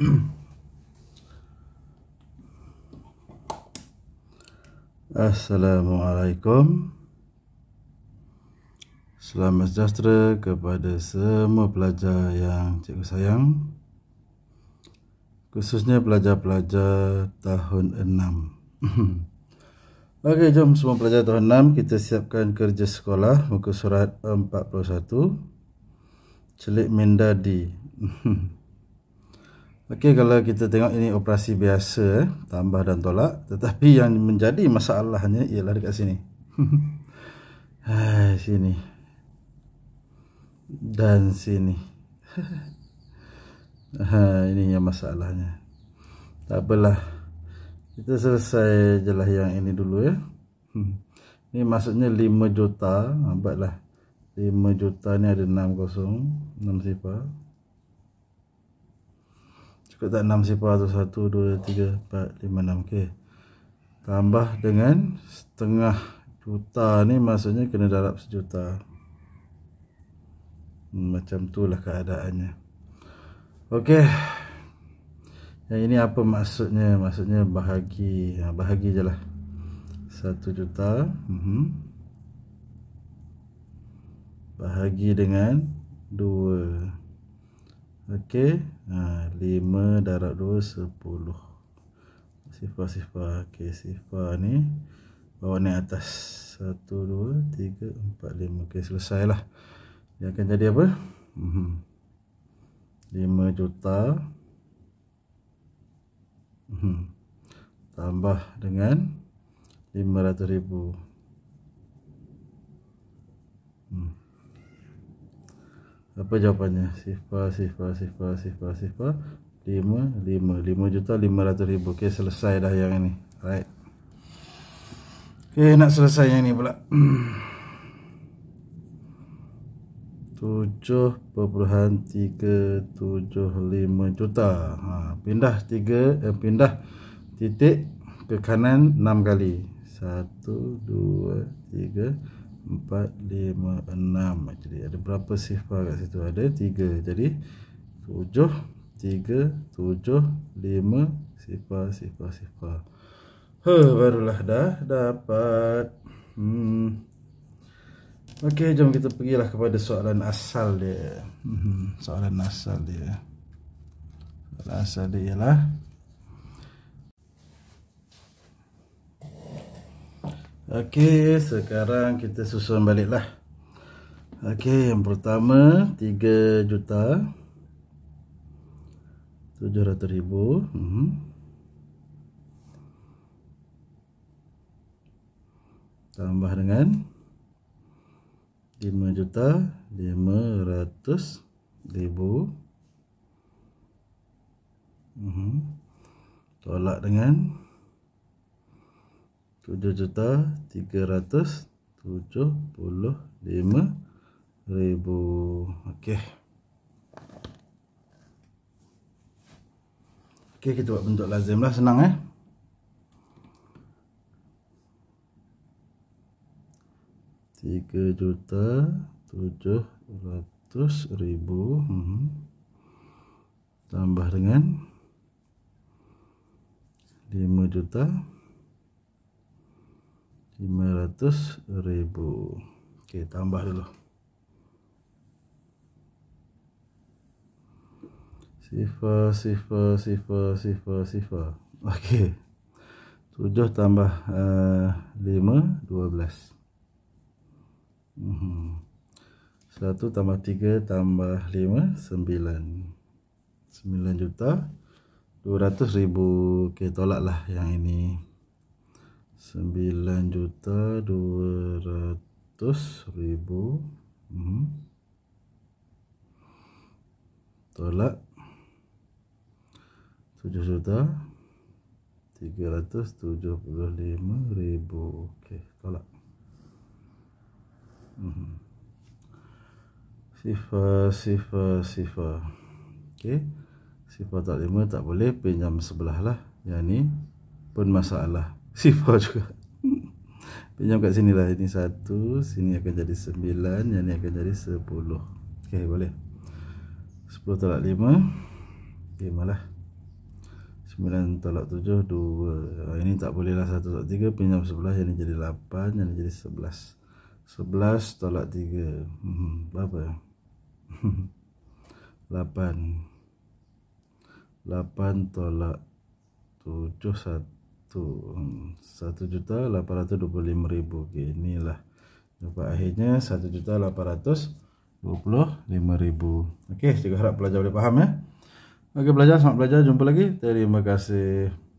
Assalamualaikum Selamat sejahtera kepada semua pelajar yang cikgu sayang Khususnya pelajar-pelajar tahun 6 Okey, jom semua pelajar tahun 6 Kita siapkan kerja sekolah Muka surat 41 Celik mendadi. di Okey kalau kita tengok ini operasi biasa eh, tambah dan tolak tetapi yang menjadi masalahnya ialah dekat sini. Hai sini. Dan sini. ha ini yang masalahnya. Tak apalah. Kita selesai jelah yang ini dulu ya. Hmm. Ini maksudnya 5 juta, nampaklah. 5 juta ni ada 6 kosong, 6 sifar. Kita enam 6 sifar tu 1, 2, 3, 4, 5, 6 okay. Tambah dengan setengah juta ni Maksudnya kena darab sejuta hmm, Macam tu lah keadaannya Okey Yang ini apa maksudnya Maksudnya bahagi ha, Bahagi je lah satu juta uh mhm. -huh. Bahagi dengan dua. Okey. Ha, ah, 5 darab 2, 10. Sifar-sifar. Okey, sifar ni. Bawa ni atas. 1, 2, 3, 4, 5. Okey, selesailah. Dia akan jadi apa? 5 mhm. juta. Mhm. Tambah dengan 500 ribu. apa jawapannya sifa sifa sifa sifa sifa lima lima lima juta lima ratus ribu okay selesai dah yang ini right okay nak selesai yang ini pula 7.375 juta ha, pindah 3 eh, pindah titik ke kanan enam kali satu dua tiga empat, lima, enam. Jadi ada berapa sifar kat situ? Ada tiga. Jadi tujuh, tiga, tujuh, lima, sifar, sifar, sifar. Huh, barulah dah dapat. Hmm. Okey, jom kita pergilah kepada soalan asal dia. Hmm, soalan asal dia. Soalan asal dia ialah... Okey, sekarang kita susun baliklah. Okey, yang pertama 3 juta 700,000. Mhm. Tambah dengan 5 juta 500,000. Mhm. Tolak dengan tujuh juta tiga ratus tujuh puluh lima ribu okey okey kita buat bentuk lazim lah senang eh tiga juta tujuh ratus ribu hmm. tambah dengan lima juta ribu. ok tambah dulu sifar sifar sifar sifar sifar ok 7 tambah uh, 5 12 hmm. 1 tambah 3 tambah 5 9 9 juta ribu. ok tolak lah yang ini sembilan juta dua ratus ribu mhm. tolak tujuh juta tiga ratus tujuh puluh lima ribu okey tolak sifar mhm. sifar sifar okey sifar tak lima tak boleh pinjam sebelah lah yang ni pun masalah Sifar juga Pinjam ke sini lah Ini satu Sini akan jadi sembilan Yang ni akan jadi sepuluh Okay boleh Sepuluh tolak lima Lima lah Sembilan tolak tujuh Dua ah, Ini tak boleh lah Satu tolak tiga Pinjam sebelah Yang ni jadi lapan Yang ni jadi sebelas Sebelas tolak tiga hmm, Berapa Lapan Lapan tolak Tujuh satu Hmm, satu juta lapan ratus dua puluh lima ribu. Okay, inilah. Dapat akhirnya satu juta lapan ratus dua puluh lima ribu. Okay, saya harap pelajar boleh faham ya. Okay, pelajar, selamat belajar. Jumpa lagi. Terima kasih.